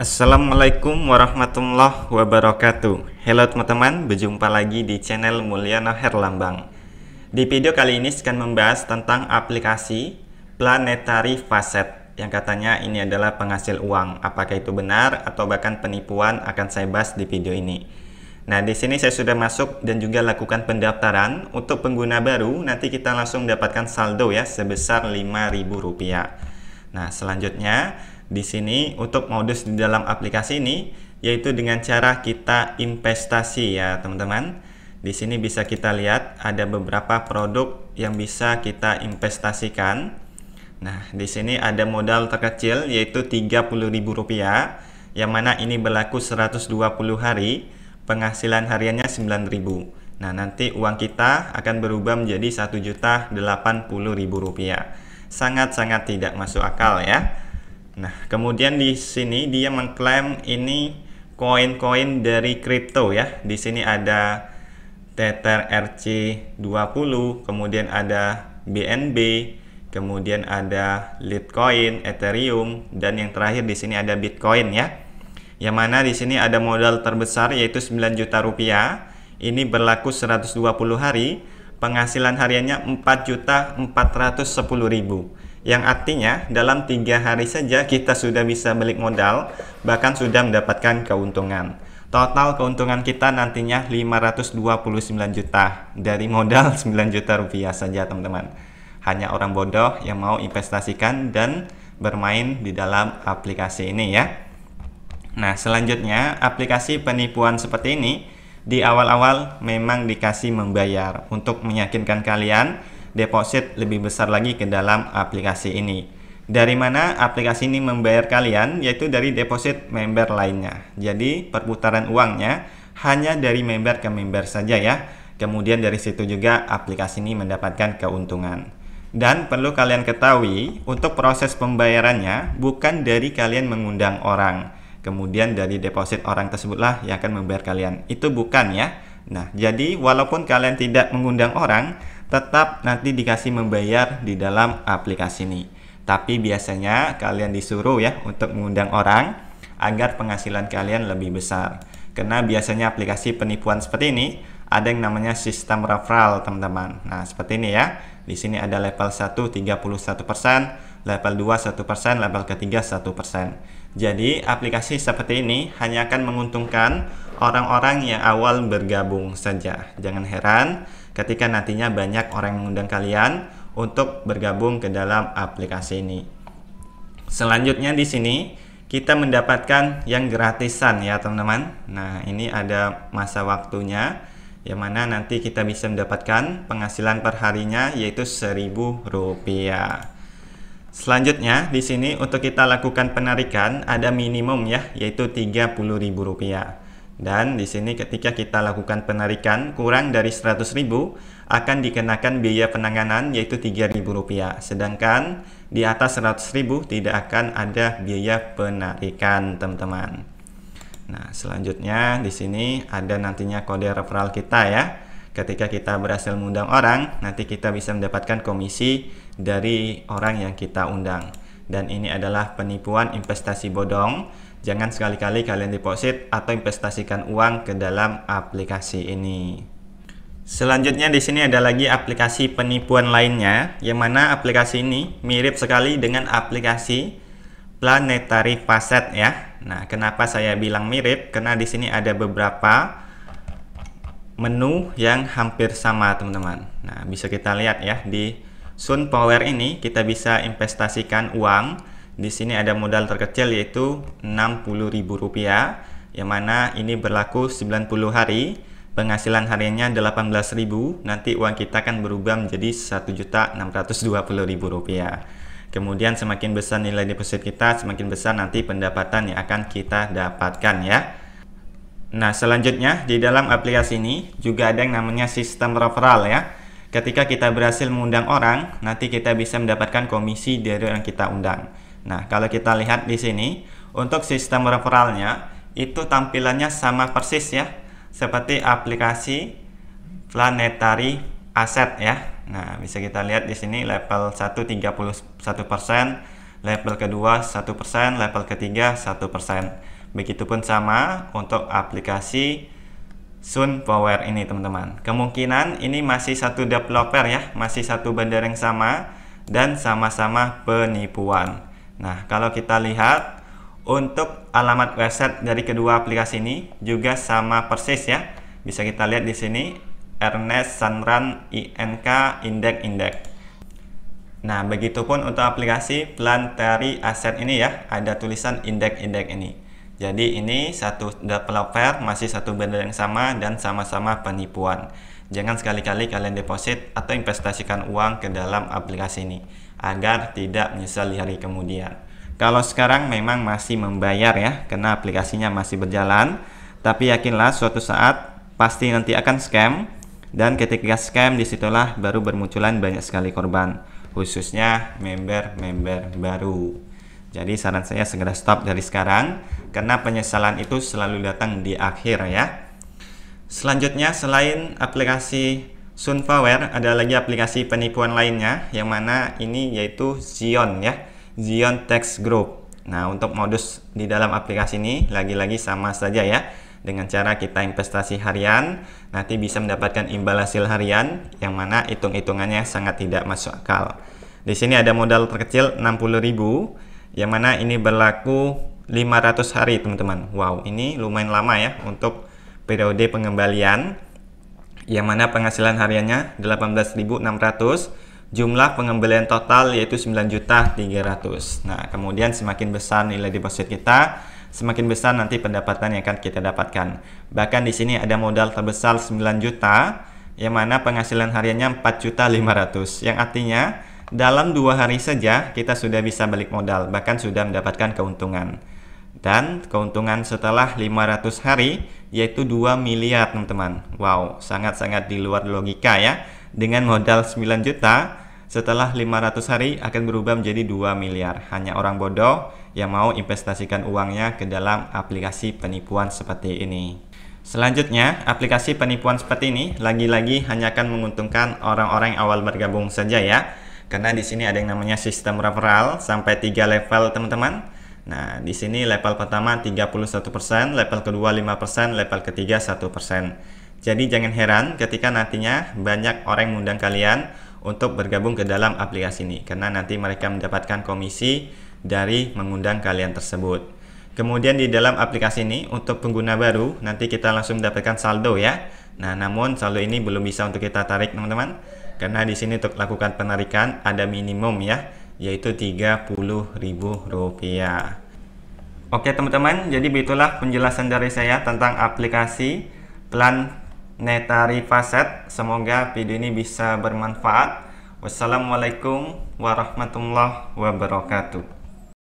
Assalamualaikum warahmatullahi wabarakatuh Halo teman-teman, berjumpa lagi di channel Mulyana Herlambang Di video kali ini saya akan membahas tentang aplikasi Planetary Facet Yang katanya ini adalah penghasil uang Apakah itu benar atau bahkan penipuan akan saya bahas di video ini Nah, di sini saya sudah masuk dan juga lakukan pendaftaran. Untuk pengguna baru, nanti kita langsung mendapatkan saldo ya sebesar Rp5.000. Nah, selanjutnya di sini untuk modus di dalam aplikasi ini yaitu dengan cara kita investasi ya teman-teman. Di sini bisa kita lihat ada beberapa produk yang bisa kita investasikan. Nah, di sini ada modal terkecil yaitu Rp30.000 yang mana ini berlaku 120 hari, penghasilan hariannya 9.000. Nah, nanti uang kita akan berubah menjadi Rp1.080.000. Sangat-sangat tidak masuk akal ya. Nah, kemudian di sini dia mengklaim ini koin-koin dari kripto ya. Di sini ada Tether RC20, kemudian ada BNB, kemudian ada Litecoin, Ethereum, dan yang terakhir di sini ada Bitcoin ya. Yang mana di sini ada modal terbesar yaitu 9 juta rupiah. Ini berlaku 120 hari, penghasilan hariannya 4 juta 410 ribu yang artinya dalam tiga hari saja kita sudah bisa balik modal bahkan sudah mendapatkan keuntungan total keuntungan kita nantinya 529 juta dari modal 9 juta rupiah saja teman-teman hanya orang bodoh yang mau investasikan dan bermain di dalam aplikasi ini ya nah selanjutnya aplikasi penipuan seperti ini di awal-awal memang dikasih membayar untuk meyakinkan kalian deposit lebih besar lagi ke dalam aplikasi ini. Dari mana aplikasi ini membayar kalian? Yaitu dari deposit member lainnya. Jadi perputaran uangnya hanya dari member ke member saja ya. Kemudian dari situ juga aplikasi ini mendapatkan keuntungan. Dan perlu kalian ketahui, untuk proses pembayarannya bukan dari kalian mengundang orang. Kemudian dari deposit orang tersebutlah yang akan membayar kalian. Itu bukan ya Nah, jadi walaupun kalian tidak mengundang orang, tetap nanti dikasih membayar di dalam aplikasi ini. Tapi biasanya kalian disuruh ya untuk mengundang orang agar penghasilan kalian lebih besar. Karena biasanya aplikasi penipuan seperti ini ada yang namanya sistem referral, teman-teman. Nah, seperti ini ya. Di sini ada level 1 31%, level 2 1%, level ketiga 1%. Jadi, aplikasi seperti ini hanya akan menguntungkan orang-orang yang awal bergabung saja. Jangan heran ketika nantinya banyak orang yang mengundang kalian untuk bergabung ke dalam aplikasi ini. Selanjutnya di sini kita mendapatkan yang gratisan ya teman-teman. Nah ini ada masa waktunya yang mana nanti kita bisa mendapatkan penghasilan perharinya yaitu seribu rupiah. Selanjutnya di sini untuk kita lakukan penarikan ada minimum ya yaitu Rp30.000. Dan di sini ketika kita lakukan penarikan kurang dari 100.000 akan dikenakan biaya penanganan yaitu Rp3.000. Sedangkan di atas 100.000 tidak akan ada biaya penarikan, teman-teman. Nah, selanjutnya di sini ada nantinya kode referral kita ya ketika kita berhasil mengundang orang, nanti kita bisa mendapatkan komisi dari orang yang kita undang. Dan ini adalah penipuan investasi bodong Jangan sekali-kali kalian deposit atau investasikan uang ke dalam aplikasi ini. Selanjutnya di sini ada lagi aplikasi penipuan lainnya, yang mana aplikasi ini mirip sekali dengan aplikasi Planetary Facet ya. Nah, kenapa saya bilang mirip? Karena di sini ada beberapa menu yang hampir sama, teman-teman. Nah, bisa kita lihat ya di Sun Power ini kita bisa investasikan uang di sini ada modal terkecil yaitu Rp60.000 yang mana ini berlaku 90 hari. Penghasilan hariannya 18.000, nanti uang kita akan berubah menjadi Rp1.620.000. Kemudian semakin besar nilai deposit kita, semakin besar nanti pendapatan yang akan kita dapatkan ya. Nah, selanjutnya di dalam aplikasi ini juga ada yang namanya sistem referral ya. Ketika kita berhasil mengundang orang, nanti kita bisa mendapatkan komisi dari orang kita undang. Nah, kalau kita lihat di sini, untuk sistem referralnya itu tampilannya sama persis ya, seperti aplikasi planetary asset ya. Nah, bisa kita lihat di sini level 1 persen, level kedua 1%, level ketiga 1%. Begitupun sama untuk aplikasi Sun Power ini teman-teman. Kemungkinan ini masih satu developer ya, masih satu bandar yang sama dan sama-sama penipuan. Nah, kalau kita lihat untuk alamat website dari kedua aplikasi ini juga sama persis ya. Bisa kita lihat di sini Ernest Sanran INK Index Index. Nah, begitupun untuk aplikasi Planetary Aset ini ya, ada tulisan Index Index ini. Jadi ini satu developer masih satu benda yang sama dan sama-sama penipuan. Jangan sekali-kali kalian deposit atau investasikan uang ke dalam aplikasi ini agar tidak menyesal di hari kemudian. Kalau sekarang memang masih membayar ya karena aplikasinya masih berjalan, tapi yakinlah suatu saat pasti nanti akan scam dan ketika scam disitulah baru bermunculan banyak sekali korban khususnya member-member baru. Jadi saran saya segera stop dari sekarang karena penyesalan itu selalu datang di akhir ya. Selanjutnya, selain aplikasi Sunflower ada lagi aplikasi penipuan lainnya, yang mana ini yaitu Zion ya, Zion Text Group. Nah, untuk modus di dalam aplikasi ini, lagi-lagi sama saja ya, dengan cara kita investasi harian, nanti bisa mendapatkan imbal hasil harian, yang mana hitung-hitungannya sangat tidak masuk akal. Di sini ada modal terkecil 60.000, yang mana ini berlaku 500 hari teman-teman. Wow, ini lumayan lama ya untuk periode pengembalian yang mana penghasilan hariannya 18.600 jumlah pengembalian total yaitu 9.300 nah kemudian semakin besar nilai deposit kita semakin besar nanti pendapatan yang akan kita dapatkan bahkan di sini ada modal terbesar 9 juta yang mana penghasilan hariannya 4.500 yang artinya dalam dua hari saja kita sudah bisa balik modal bahkan sudah mendapatkan keuntungan dan keuntungan setelah 500 hari yaitu 2 miliar teman-teman. Wow, sangat-sangat di luar logika ya. Dengan modal 9 juta, setelah 500 hari akan berubah menjadi 2 miliar. Hanya orang bodoh yang mau investasikan uangnya ke dalam aplikasi penipuan seperti ini. Selanjutnya, aplikasi penipuan seperti ini lagi-lagi hanya akan menguntungkan orang-orang yang awal bergabung saja ya. Karena di sini ada yang namanya sistem referral sampai 3 level teman-teman Nah, di sini level pertama 31%, level kedua 5%, level ketiga 1%. Jadi jangan heran ketika nantinya banyak orang mengundang kalian untuk bergabung ke dalam aplikasi ini karena nanti mereka mendapatkan komisi dari mengundang kalian tersebut. Kemudian di dalam aplikasi ini untuk pengguna baru nanti kita langsung mendapatkan saldo ya. Nah, namun saldo ini belum bisa untuk kita tarik teman-teman karena di sini untuk lakukan penarikan ada minimum ya yaitu Rp30.000. Oke teman-teman, jadi begitulah penjelasan dari saya tentang aplikasi Plan Netari Facet. Semoga video ini bisa bermanfaat. Wassalamualaikum warahmatullahi wabarakatuh.